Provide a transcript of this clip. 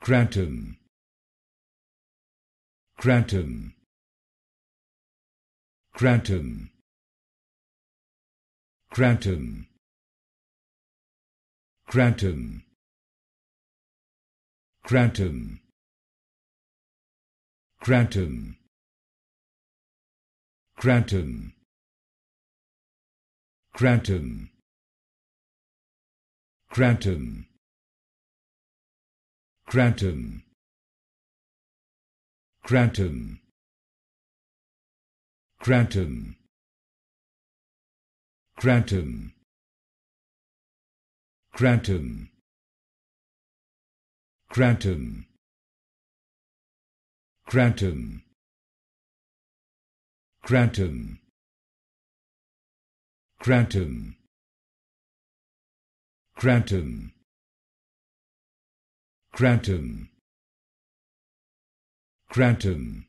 Crantum. Crantum. Crantum. Crantum. Crantum. Crantum. Crantum. Crantum. Granton Granton Granton Granton Granton Granton Granton Granton Granton Granton Grantum. Grantum.